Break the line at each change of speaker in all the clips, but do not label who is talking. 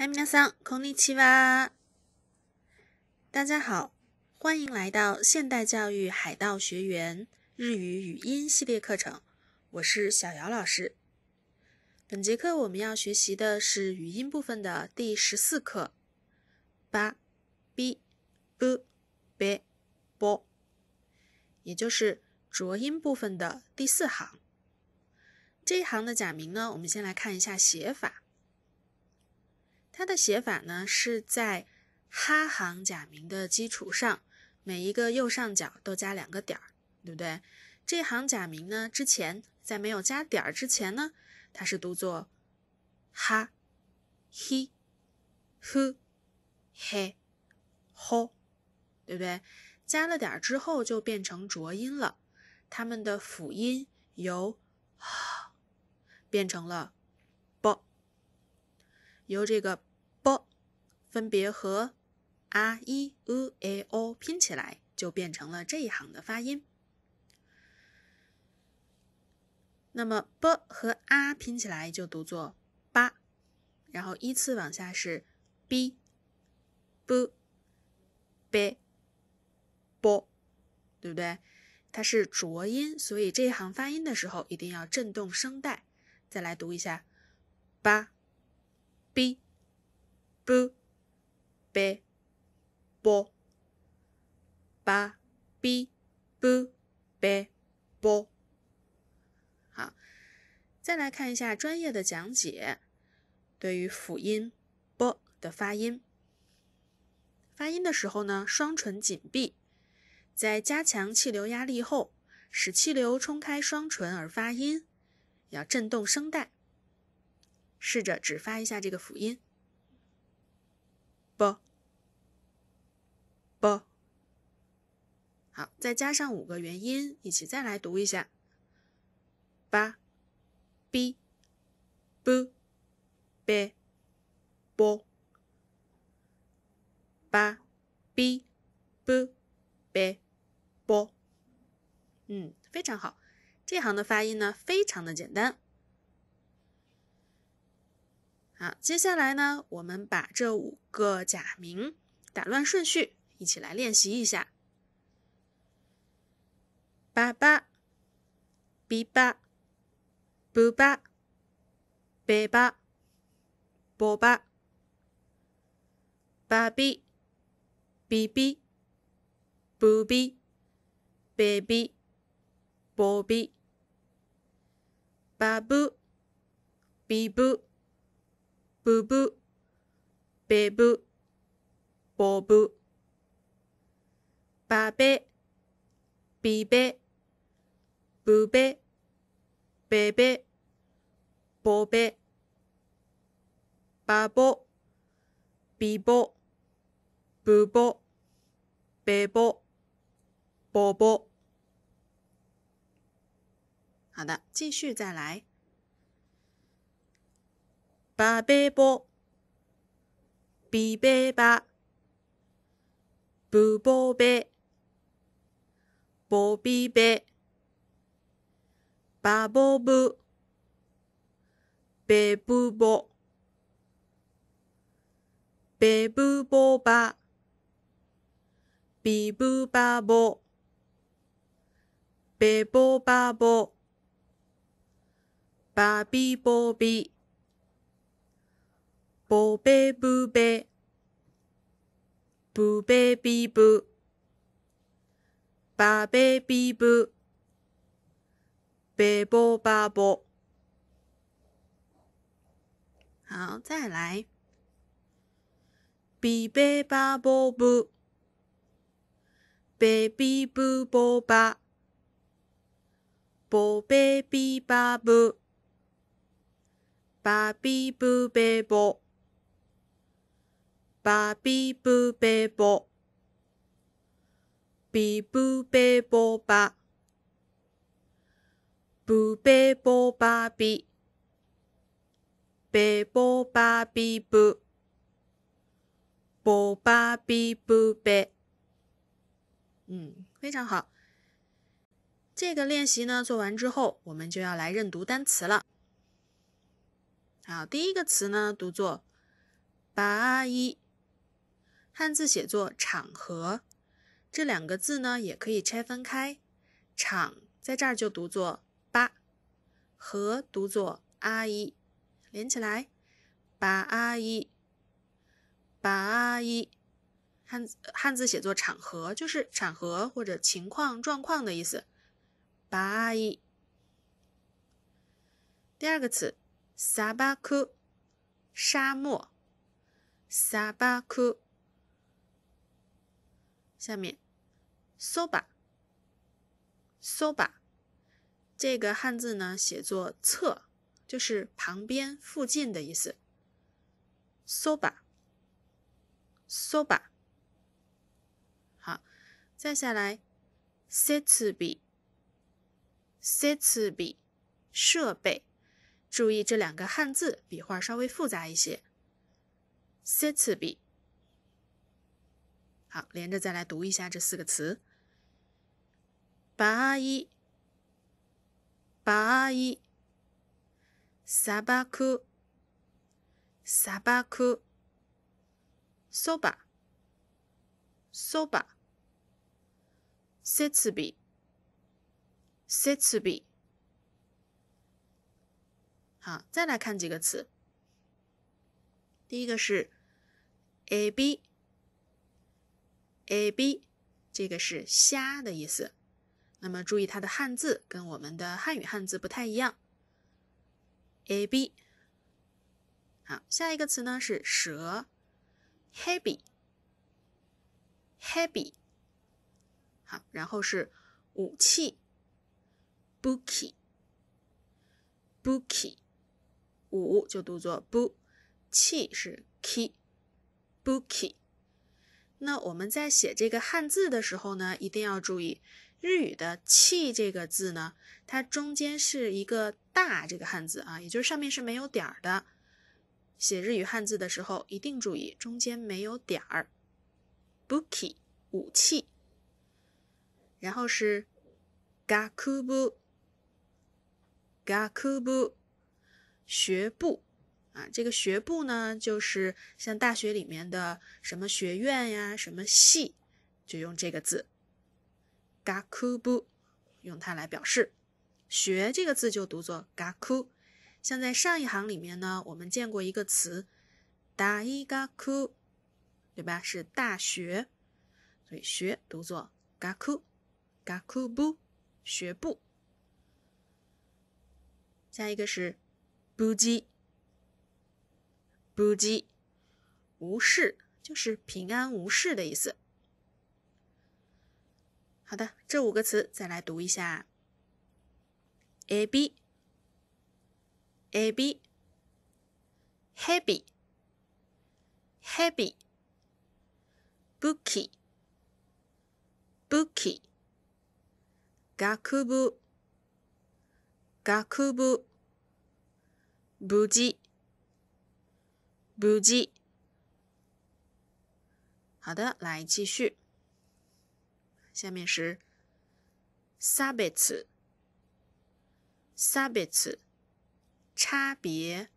艾米ん、桑，んにちは。大家好，欢迎来到现代教育海盗学员日语语音系列课程，我是小姚老师。本节课我们要学习的是语音部分的第十四课，八 b 不贝波，也就是浊音部分的第四行。这一行的假名呢，我们先来看一下写法。它的写法呢，是在哈行假名的基础上，每一个右上角都加两个点儿，对不对？这行假名呢，之前在没有加点儿之前呢，它是读作哈、嘿，呼、嘿、吼，对不对？加了点儿之后就变成浊音了，它们的辅音由哈变成了啵。由这个。分别和啊、一、u、a、o 拼起来，就变成了这一行的发音。那么 b 和 a 拼起来就读作八，然后依次往下是 b、b b b 对不对？它是浊音，所以这一行发音的时候一定要震动声带。再来读一下：八、b、bu。bi b 巴、b 波、b 波。好，再来看一下专业的讲解，对于辅音“ b 的发音。发音的时候呢，双唇紧闭，在加强气流压力后，使气流冲开双唇而发音，要震动声带。试着只发一下这个辅音。好，再加上五个元音，一起再来读一下：八、b、b、b、b、八、b、b、b、b、b。嗯，非常好。这行的发音呢，非常的简单。好，接下来呢，我们把这五个假名打乱顺序，一起来练习一下。ばば、びば、ぶば、べば、ぼば、ばび、びび、ぶび、べび、ぼび、ばぶ、びぶ、ぶぶ、べぶ、ぼぶ、ばべ、びべ、宝贝，贝贝，宝贝，宝宝，比波、宝波、宝宝，宝宝，好的，继续再来，宝贝宝，比贝宝，不宝贝，宝贝贝。バボブ、ベブボ、ベブボバ、ビブバボ、ベボバボ、バビボビ、ボベブベ、ブベビブ、バベビブ、贝波巴波。好，再来，比贝巴波布，贝比布波巴，波贝比巴布，巴比布贝波，巴比布贝波，比布贝波巴。比布贝波巴比，波巴比布，波巴比布贝。嗯，非常好。这个练习呢做完之后，我们就要来认读单词了。好，第一个词呢读作“八一”，汉字写作“场合”。这两个字呢也可以拆分开，“场”在这儿就读作。和读作阿依，连起来，把阿依。把阿依，汉汉字写作场合就是场合或者情况状况的意思，把阿依。第二个词，撒巴库，沙漠，撒巴库。下面，so 巴，so ba 这个汉字呢，写作“侧”，就是旁边、附近的意思。搜吧，搜吧。好，再下来，“ s s i t b b 备”，设备。注意这两个汉字笔画稍微复杂一些。s b 备。好，连着再来读一下这四个词：八一。八一沙巴克沙巴克搜吧搜吧 c 次 bc 次 b 好再来看几个词第一个是 ab ab 这个是虾的意思那么注意它的汉字跟我们的汉语汉字不太一样。ab 好，下一个词呢是蛇 h e a v y happy 好，然后是武器，booky booky，武就读作 bu，器是 ky booky。那我们在写这个汉字的时候呢，一定要注意。日语的“气”这个字呢，它中间是一个“大”这个汉字啊，也就是上面是没有点儿的。写日语汉字的时候，一定注意中间没有点儿。“buki” 武器，然后是 “gakubu”“gakubu” 学部啊，这个学部呢，就是像大学里面的什么学院呀、什么系，就用这个字。嘎库布，用它来表示“学”这个字就读作嘎库。像在上一行里面呢，我们见过一个词“大一嘎库”，对吧？是大学，所以“学”读作嘎库。嘎库布，学步。下一个是“不羁，不羁，无事就是平安无事的意思。好的，这五个词再来读一下 a b a b h e a v y h e a v y b o o k e b o o k e g a k u b u g a k u b u b u j i b u j i 好的，来继续。下面是 “sabits”，“sabits” 差别，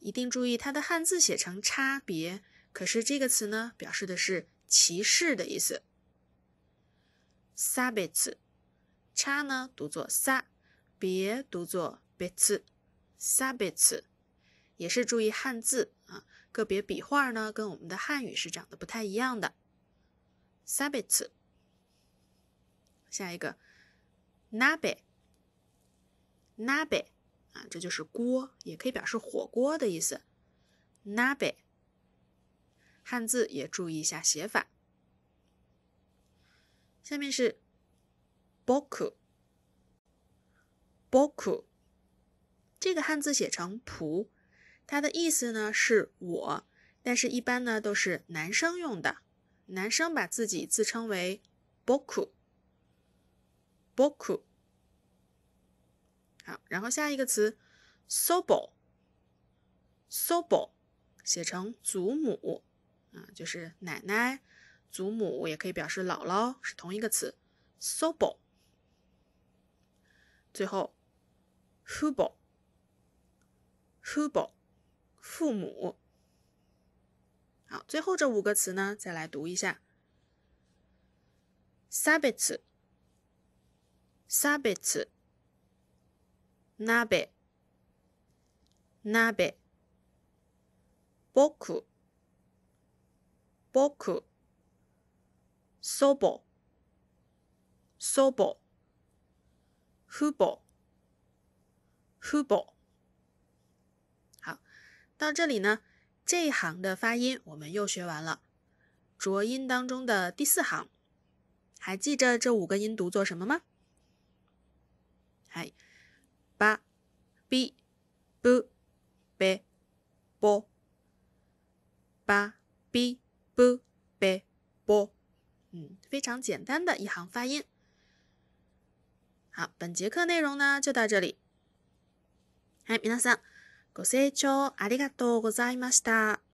一定注意它的汉字写成“差别”，可是这个词呢，表示的是歧视的意思。“sabits”，“ 差”呢读作 “sa”，“ 别”读作 b i t s a b i t s 也是注意汉字啊，个别笔画呢跟我们的汉语是长得不太一样的，“sabits”。下一个，nabe，nabe 啊，这就是锅，也可以表示火锅的意思。nabe，汉字也注意一下写法。下面是 boku，boku，这个汉字写成仆，它的意思呢是我，但是一般呢都是男生用的，男生把自己自称为 boku。boku，好，然后下一个词 s o b o s o b o 写成祖母，啊，就是奶奶，祖母也可以表示姥姥，是同一个词 s o b o 最后，hubol，hubol 父母，好，最后这五个词呢，再来读一下 s a b a t h o ベツ、s o b ベ、s o b ク、h ボ、b o h ボ、b o 好，到这里呢，这一行的发音我们又学完了浊音当中的第四行。还记着这五个音读作什么吗？はい。ば、び、ぶ、べ、ぼ。ば、び、ぶ、べ、ぼ。嗯，非常简单的一行发音。好，本节课内容呢就到这里。はい、皆さん、ご清聴ありがとうございました。